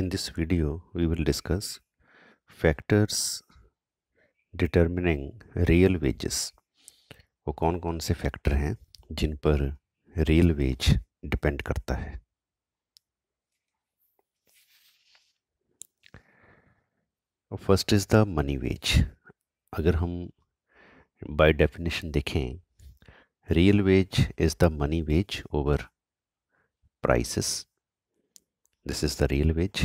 In this video, we will discuss factors determining real wages. वो कौन कौन से फैक्टर हैं जिन पर रियल वेज डिपेंड करता है first is the money wage अगर हम बाय डेफिनेशन देखें real wage is the money wage over prices this is the real wage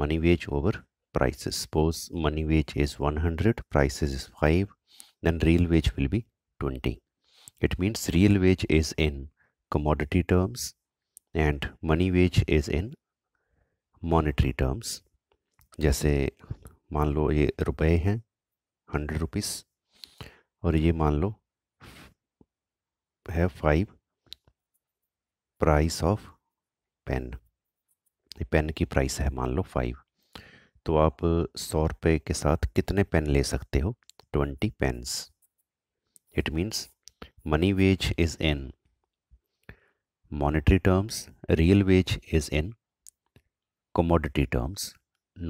money wage over prices suppose money wage is 100 prices is 5 then real wage will be 20 it means real wage is in commodity terms and money wage is in monetary terms जैसे मान लो ये रुपए हैं hundred rupees और ये मान लो है five price of pen pen की प्राइस है मान लो फाइव तो आप सौ रुपये के साथ कितने पेन ले सकते हो twenty pens it means money wage is in monetary terms real wage is in commodity terms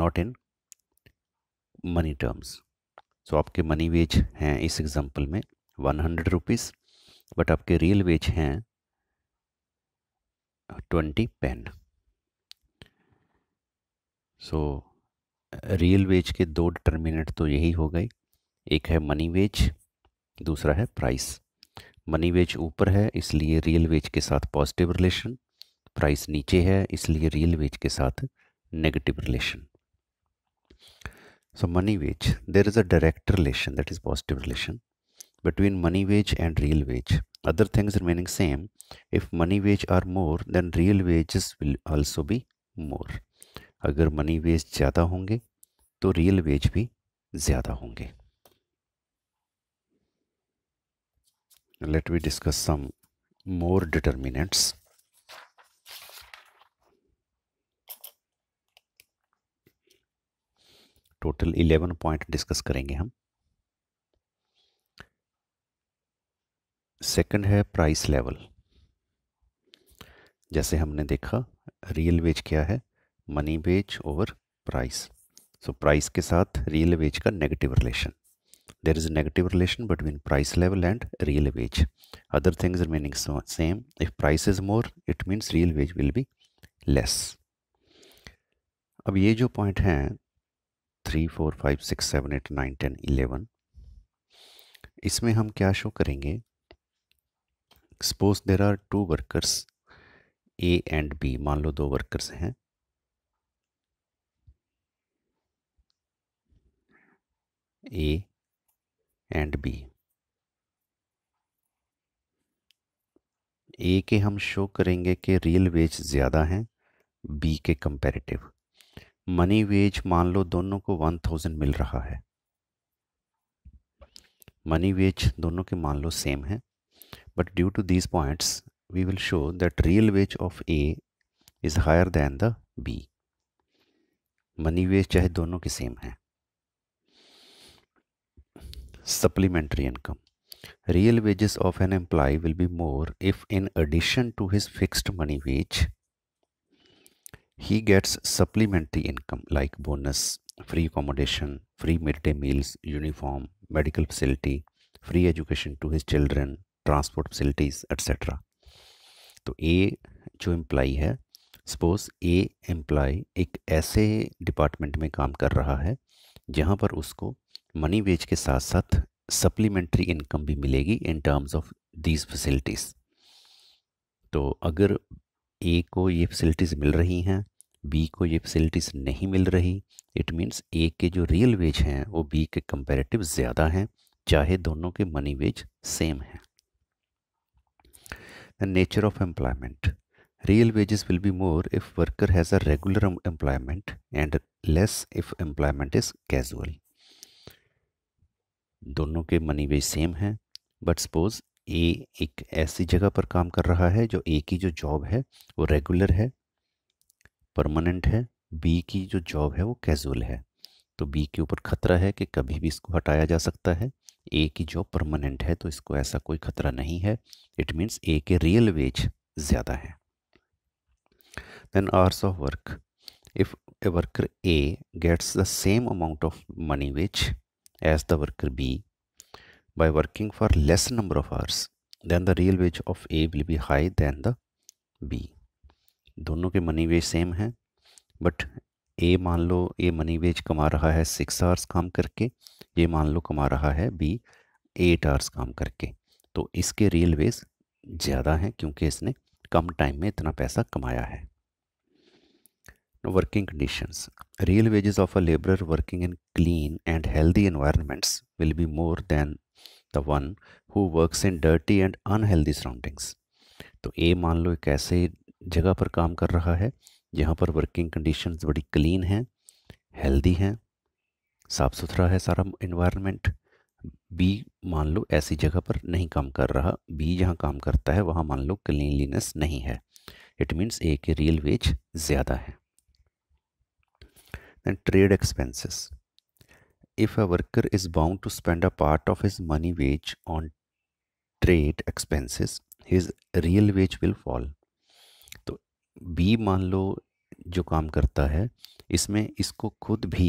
not in money terms so आपके मनी वेज हैं इस एग्जांपल में वन हंड्रेड रुपीज़ बट आपके रियल वेज हैं twenty pen so real wage के दो determinant तो यही हो गए एक है मनी वेज दूसरा है प्राइस मनी वेज ऊपर है इसलिए रियल वेज के साथ पॉजिटिव रिलेशन प्राइस नीचे है इसलिए रियल वेज के साथ negative relation so money wage there is a direct relation that is positive relation between money wage and real wage other things remaining same if money wage are more then real wage will also be more. अगर मनी वेज ज़्यादा होंगे तो रियल वेज भी ज़्यादा होंगे let we discuss some more determinants total eleven point discuss करेंगे हम सेकंड है प्राइस लेवल जैसे हमने देखा रियल वेज क्या है money wage over price so price के साथ रियल वेज का negative relation there is negative relation between price level and real wage other things remaining same if price is more it means real wage will be less अब ये जो point हैं three four five six seven eight nine ten eleven इसमें हम क्या show करेंगे suppose there are two workers A and B मान लो दो वर्कर्स हैं A एंड बी ए के हम शो करेंगे कि रियल वेज ज़्यादा हैं बी के कंपैरेटिव मनी वेज मान लो दोनों को वन थाउजेंड मिल रहा है मनी वेज दोनों के मान लो सेम है but due to these points we will show that real wage of A is higher than the B money wage चाहे दोनों के सेम हैं supplementary income real wages of an employee will be more if in addition to his fixed money wage he gets supplementary income like bonus free accommodation free midday meals uniform medical facility free education to his children transport facilities etcetera तो ए जो employee है suppose ए employee एक ऐसे department में काम कर रहा है जहाँ पर उसको मनी वेज के साथ साथ सप्लीमेंट्री इनकम भी मिलेगी in terms of these facilities तो अगर ए को ये फैसिलिटीज़ मिल रही हैं बी को ये फैसिलिटीज़ नहीं मिल रही इट मीन्स ए के जो रियल वेज हैं वो बी के कंपेरेटिव ज़्यादा हैं चाहे दोनों के मनी वेज सेम हैं nature of employment real wages will be more if worker has a regular employment and less if employment is casual दोनों के मनी वे सेम हैं बट सपोज़ ए एक ऐसी जगह पर काम कर रहा है जो ए की जो जॉब है वो रेगुलर है परमानेंट है बी की जो जॉब है वो कैजुअल है तो बी के ऊपर खतरा है कि कभी भी इसको हटाया जा सकता है ए की जॉब परमानेंट है तो इसको ऐसा कोई खतरा नहीं है इट मीन्स ए के रियल वेज ज़्यादा है then hours of work if A worker A gets the same amount of money wage as the worker B by working for less number of hours then the real wage of A will be high than the B दोनों के money wage same हैं but A मान लो a money veg कमा रहा है six hours काम करके ये मान लो कमा रहा है बी एट आवर्स काम करके तो इसके रियल वेज ज़्यादा हैं क्योंकि इसने कम टाइम में इतना पैसा कमाया है working conditions real wages of a laborer working in clean and healthy environments will be more than the one who works in dirty and unhealthy surroundings. तो ए मान लो एक ऐसे जगह पर काम कर रहा है जहाँ पर वर्किंग कंडीशंस बड़ी क्लीन हैं हेल्दी हैं साफ़ सुथरा है सारा इन्वायरमेंट बी मान लो ऐसी जगह पर नहीं काम कर रहा बी जहाँ काम करता है वहाँ मान लो क्लीनलीनेस नहीं है इट मीन्स ए के रियल वेज ज़्यादा है Then trade expenses. If a worker is bound to spend a part of his money wage on trade expenses, his real wage will fall. तो बी मान लो जो काम करता है इसमें इसको खुद भी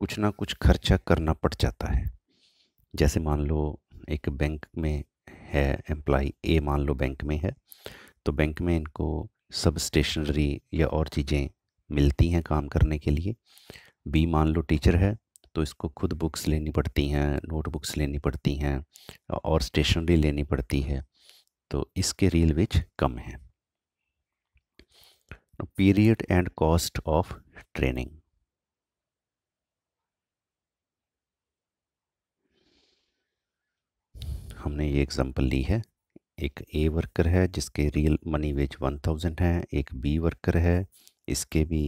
कुछ ना कुछ खर्चा करना पड़ जाता है जैसे मान लो एक बैंक में है एम्प्लॉय ए मान लो बैंक में है तो बैंक में इनको सब स्टेशनरी या और चीज़ें मिलती हैं काम करने के लिए बी मान लो टीचर है तो इसको खुद बुक्स लेनी पड़ती हैं नोटबुक्स लेनी पड़ती हैं और स्टेशनरी लेनी पड़ती है तो इसके रेलवेज कम हैं period and cost of training हमने ये एग्जांपल ली है एक ए वर्कर है जिसके real money wage one thousand है एक बी वर्कर है इसके भी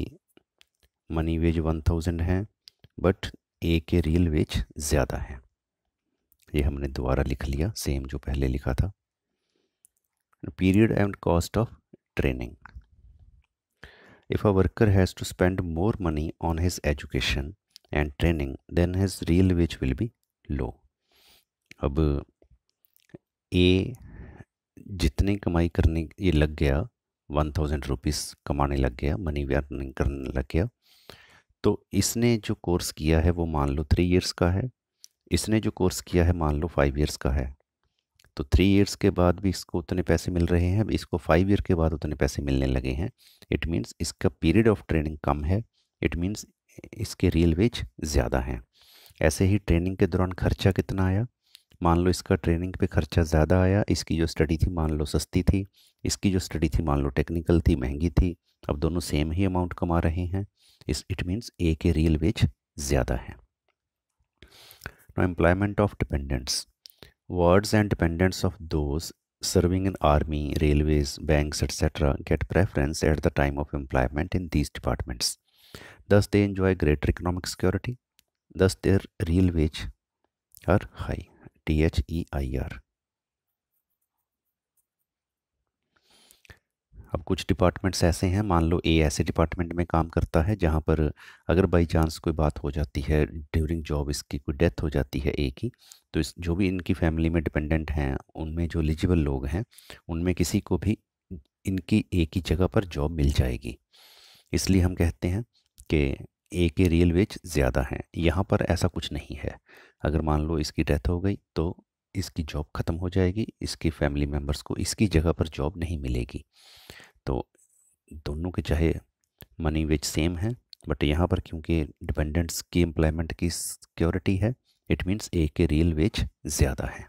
मनी वेज वन थाउजेंड हैं बट ए के रियल वेज ज़्यादा है ये हमने दोबारा लिख लिया सेम जो पहले लिखा था period and cost of training if a worker has to spend more money on his education and training then his real wage will be low अब ए जितनी कमाई करने ये लग गया वन थाउजेंड रुपीज़ कमाने लग गया मनी भी अर्निंग करने लग गया तो इसने जो कोर्स किया है वो मान लो थ्री इयर्स का है इसने जो कोर्स किया है मान लो फाइव इयर्स का है तो थ्री इयर्स के बाद भी इसको उतने पैसे मिल रहे हैं इसको फाइव ईयर के बाद उतने पैसे मिलने लगे हैं इट मीन्स इसका पीरियड ऑफ ट्रेनिंग कम है इट मीन्स इसके रियल वेज ज़्यादा हैं ऐसे ही ट्रेनिंग के दौरान खर्चा कितना आया मान लो इसका ट्रेनिंग पे खर्चा ज़्यादा आया इसकी जो स्टडी थी मान लो सस्ती थी इसकी जो स्टडी थी मान लो टेक्निकल थी महंगी थी अब दोनों सेम ही अमाउंट कमा रहे हैं इस इट मीन्स ए के रियल वेज ज़्यादा है no employment of dependents wards and dependents of those serving in army railways bank etcetera get preference at the time of employment in these departments thus they enjoy greater economic security thus their real wage are high T H E I R अब कुछ departments ऐसे हैं मान लो ए ऐसे department में काम करता है जहाँ पर अगर बाई चांस कोई बात हो जाती है ड्यूरिंग जॉब इसकी कोई डेथ हो जाती है ए की तो इस जो भी इनकी फैमिली में डिपेंडेंट हैं उनमें जो एलिजिबल लोग हैं उनमें किसी को भी इनकी ए की जगह पर जॉब मिल जाएगी इसलिए हम कहते हैं कि ए के रियल वेज ज़्यादा हैं यहाँ पर ऐसा कुछ नहीं है अगर मान लो इसकी डेथ हो गई तो इसकी जॉब ख़त्म हो जाएगी इसकी फैमिली मेम्बर्स को इसकी जगह पर जॉब नहीं मिलेगी तो दोनों के चाहे मनी वेज सेम है बट यहाँ पर क्योंकि डिपेंडेंट्स की एम्प्लॉयमेंट की सिक्योरिटी है इट मीन्स ए के रियल वेज ज़्यादा है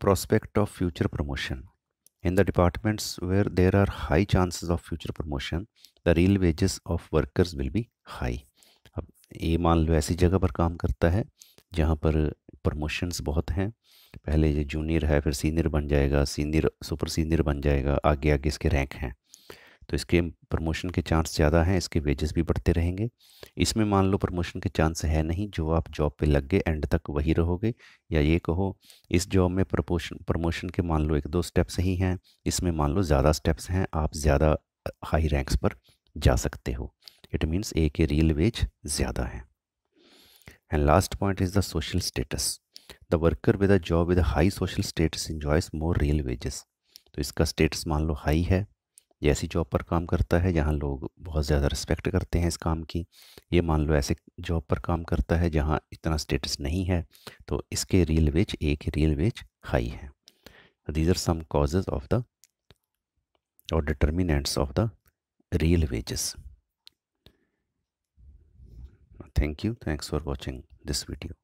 prospect of future promotion in the departments where there are high chances of future promotion the real wages of workers will be high अब ये मान लो ऐसी जगह पर काम करता है जहाँ पर प्रमोशंस बहुत हैं पहले ये जूनियर है फिर सीनियर बन जाएगा सीनियर सुपर सीनियर बन जाएगा आगे आगे इसके रैंक हैं तो इसके प्रमोशन के चांस ज़्यादा हैं इसके वेजेस भी बढ़ते रहेंगे इसमें मान लो प्रमोशन के चांस है नहीं जो आप जॉब पे लग गए एंड तक वही रहोगे या ये कहो इस जॉब में प्रपोशन प्रमोशन के मान लो एक दो स्टेप्स ही हैं इसमें मान लो ज़्यादा स्टेप्स हैं आप ज़्यादा हाई रैंक्स पर जा सकते हो इट मीन्स ए के रियल वेज ज़्यादा है and last point is the social status the worker with a job with high social status enjoys more real wages तो इसका स्टेटस मान लो हाई है ये ऐसी जॉब पर काम करता है जहाँ लोग बहुत ज़्यादा रिस्पेक्ट करते हैं इस काम की ये मान लो ऐसे जॉब पर काम करता है जहाँ इतना स्टेटस नहीं है तो इसके रियल वेज एक रियल वेज हाई है these are some causes of the और determinants of the real wages thank you thanks for watching this video